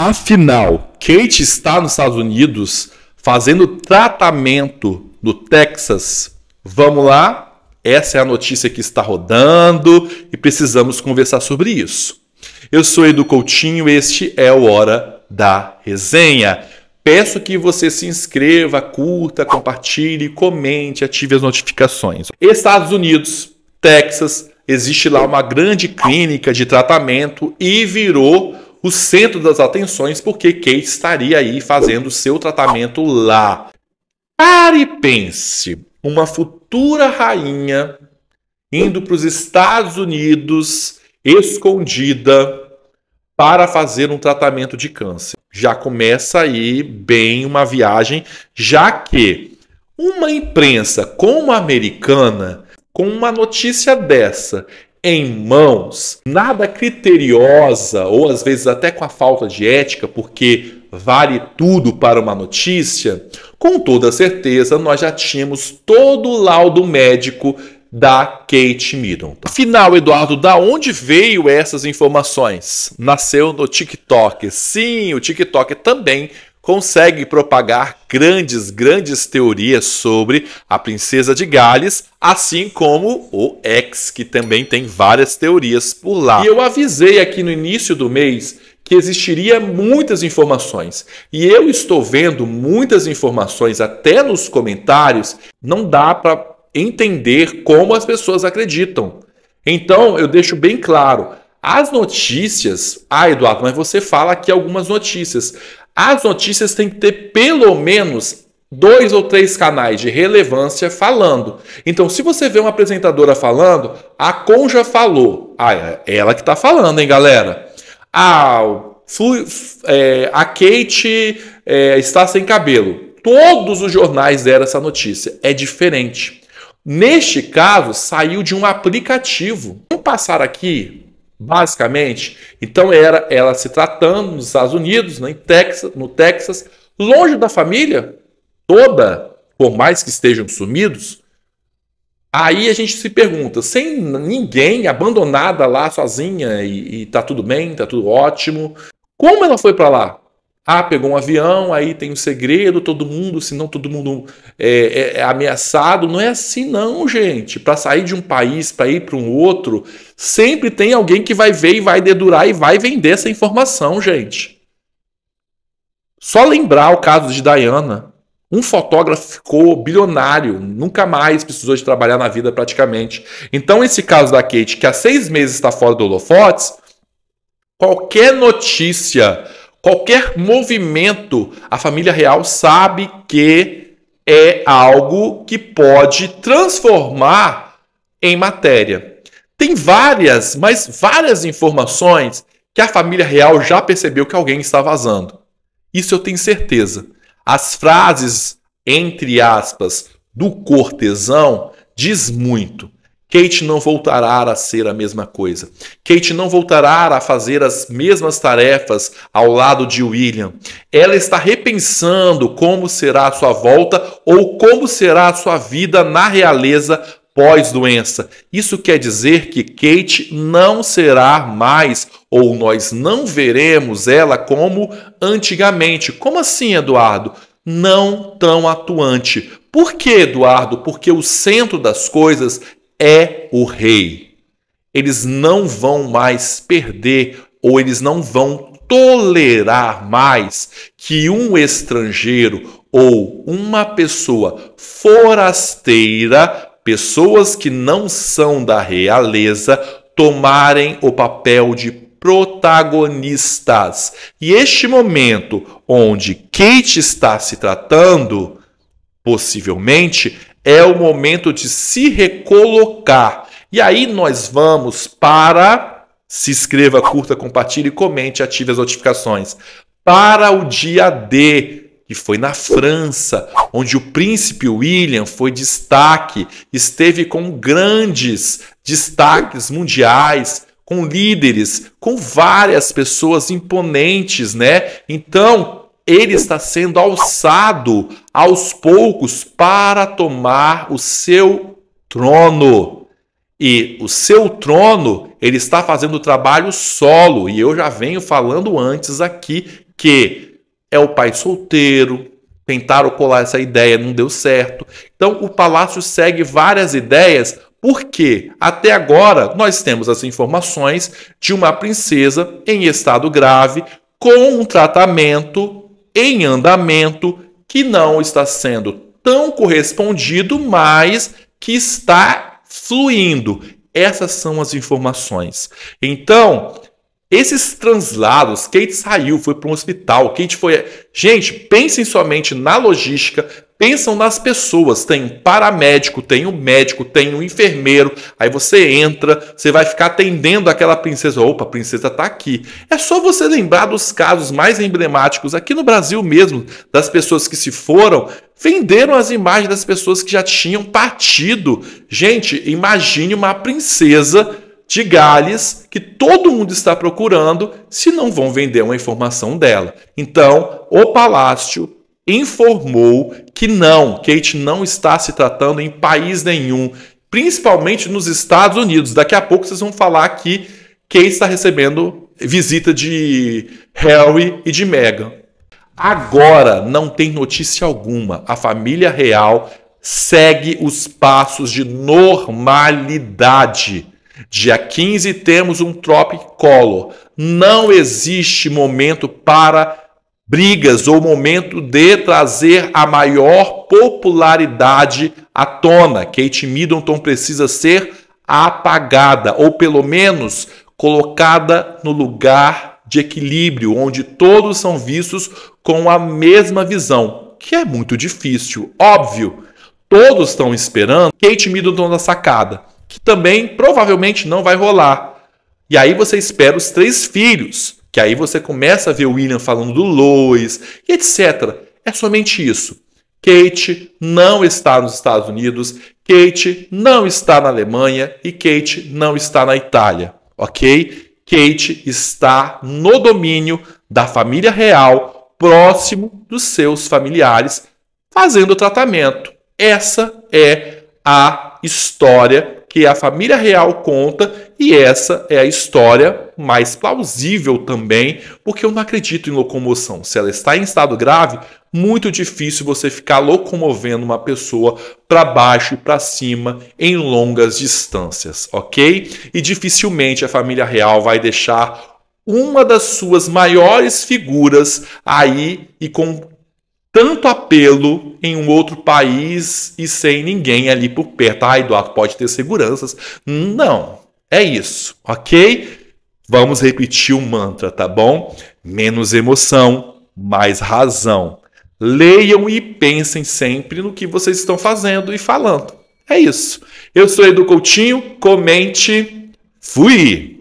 Afinal, Kate está nos Estados Unidos fazendo tratamento no Texas. Vamos lá? Essa é a notícia que está rodando e precisamos conversar sobre isso. Eu sou Edu Coutinho, este é o Hora da Resenha. Peço que você se inscreva, curta, compartilhe, comente, ative as notificações. Estados Unidos, Texas, existe lá uma grande clínica de tratamento e virou o centro das atenções porque Kate estaria aí fazendo seu tratamento lá. Pare e pense, uma futura rainha indo para os Estados Unidos escondida para fazer um tratamento de câncer. Já começa aí bem uma viagem, já que uma imprensa como a americana, com uma notícia dessa em mãos, nada criteriosa ou às vezes até com a falta de ética, porque vale tudo para uma notícia, com toda certeza nós já tínhamos todo o laudo médico da Kate Middleton. Afinal, Eduardo, da onde veio essas informações? Nasceu no TikTok. Sim, o TikTok também consegue propagar grandes, grandes teorias sobre a princesa de Gales, assim como o X, que também tem várias teorias por lá. E eu avisei aqui no início do mês que existiria muitas informações. E eu estou vendo muitas informações até nos comentários, não dá para entender como as pessoas acreditam. Então, eu deixo bem claro, as notícias. Ah, Eduardo, mas você fala aqui algumas notícias. As notícias têm que ter pelo menos dois ou três canais de relevância falando. Então, se você vê uma apresentadora falando, a Conja falou. Ah, é, é ela que está falando, hein, galera? Ah, é, a Kate é, está sem cabelo. Todos os jornais deram essa notícia. É diferente. Neste caso, saiu de um aplicativo. Vamos passar aqui basicamente. Então era ela se tratando nos Estados Unidos, né, em Texas, no Texas, longe da família toda, por mais que estejam sumidos. Aí a gente se pergunta, sem ninguém, abandonada lá sozinha e, e tá tudo bem, tá tudo ótimo, como ela foi para lá? Ah, pegou um avião, aí tem um segredo, todo mundo, senão todo mundo é, é, é ameaçado. Não é assim, não, gente. Para sair de um país, para ir para um outro, sempre tem alguém que vai ver e vai dedurar e vai vender essa informação, gente. Só lembrar o caso de Diana. Um fotógrafo ficou bilionário, nunca mais precisou de trabalhar na vida praticamente. Então, esse caso da Kate, que há seis meses está fora do holofotes, qualquer notícia qualquer movimento, a família real sabe que é algo que pode transformar em matéria. Tem várias, mas várias informações que a família real já percebeu que alguém está vazando. Isso eu tenho certeza. As frases, entre aspas, do cortesão diz muito. Kate não voltará a ser a mesma coisa. Kate não voltará a fazer as mesmas tarefas ao lado de William. Ela está repensando como será a sua volta ou como será a sua vida na realeza pós-doença. Isso quer dizer que Kate não será mais ou nós não veremos ela como antigamente. Como assim, Eduardo? Não tão atuante. Por que, Eduardo? Porque o centro das coisas é o rei. Eles não vão mais perder ou eles não vão tolerar mais que um estrangeiro ou uma pessoa forasteira, pessoas que não são da realeza, tomarem o papel de protagonistas. E este momento onde Kate está se tratando, possivelmente, é o momento de se recolocar. E aí nós vamos para. Se inscreva, curta, compartilhe, comente, ative as notificações. Para o dia D, que foi na França, onde o príncipe William foi destaque, esteve com grandes destaques mundiais, com líderes, com várias pessoas imponentes, né? Então, ele está sendo alçado aos poucos para tomar o seu trono. E o seu trono, ele está fazendo o trabalho solo. E eu já venho falando antes aqui que é o pai solteiro, tentaram colar essa ideia, não deu certo. Então o palácio segue várias ideias, porque até agora nós temos as informações de uma princesa em estado grave com um tratamento em andamento que não está sendo tão correspondido, mas que está fluindo. Essas são as informações. Então, esses translados, Kate saiu, foi para um hospital, Kate foi. Gente, pensem somente na logística, Pensam nas pessoas, tem um paramédico, tem um médico, tem um enfermeiro. Aí você entra, você vai ficar atendendo aquela princesa. Opa, a princesa tá aqui. É só você lembrar dos casos mais emblemáticos aqui no Brasil mesmo, das pessoas que se foram, venderam as imagens das pessoas que já tinham partido. Gente, imagine uma princesa de Gales que todo mundo está procurando se não vão vender uma informação dela. Então, o palácio informou que não, Kate não está se tratando em país nenhum, principalmente nos Estados Unidos. Daqui a pouco vocês vão falar que Kate está recebendo visita de Harry e de Meghan. Agora não tem notícia alguma. A família real segue os passos de normalidade. Dia 15 temos um Tropic Color. Não existe momento para brigas ou momento de trazer a maior popularidade à tona. Kate Middleton precisa ser apagada ou pelo menos colocada no lugar de equilíbrio, onde todos são vistos com a mesma visão, que é muito difícil, óbvio. Todos estão esperando Kate Middleton na sacada, que também provavelmente não vai rolar. E aí você espera os três filhos, que aí você começa a ver o William falando do Lois e etc. É somente isso. Kate não está nos Estados Unidos, Kate não está na Alemanha e Kate não está na Itália, ok? Kate está no domínio da família real, próximo dos seus familiares, fazendo o tratamento. Essa é a história que a família real conta, e essa é a história mais plausível também, porque eu não acredito em locomoção. Se ela está em estado grave, muito difícil você ficar locomovendo uma pessoa para baixo e para cima em longas distâncias, ok? E dificilmente a família real vai deixar uma das suas maiores figuras aí e com tanto apelo em um outro país e sem ninguém ali por perto. Ah, Eduardo, pode ter seguranças. Não, é isso, ok? Vamos repetir o mantra, tá bom? Menos emoção, mais razão. Leiam e pensem sempre no que vocês estão fazendo e falando. É isso. Eu sou Edu Coutinho, comente. Fui!